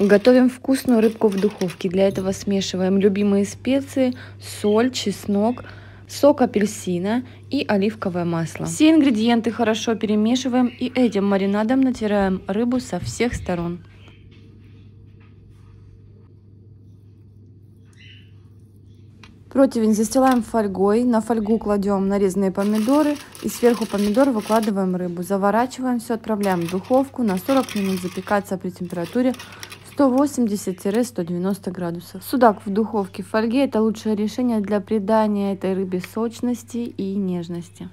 Готовим вкусную рыбку в духовке. Для этого смешиваем любимые специи, соль, чеснок, сок апельсина и оливковое масло. Все ингредиенты хорошо перемешиваем и этим маринадом натираем рыбу со всех сторон. Противень застилаем фольгой, на фольгу кладем нарезанные помидоры и сверху помидор выкладываем рыбу. Заворачиваем все, отправляем в духовку на 40 минут запекаться при температуре 180-190 градусов. Судак в духовке в фольге – это лучшее решение для придания этой рыбе сочности и нежности.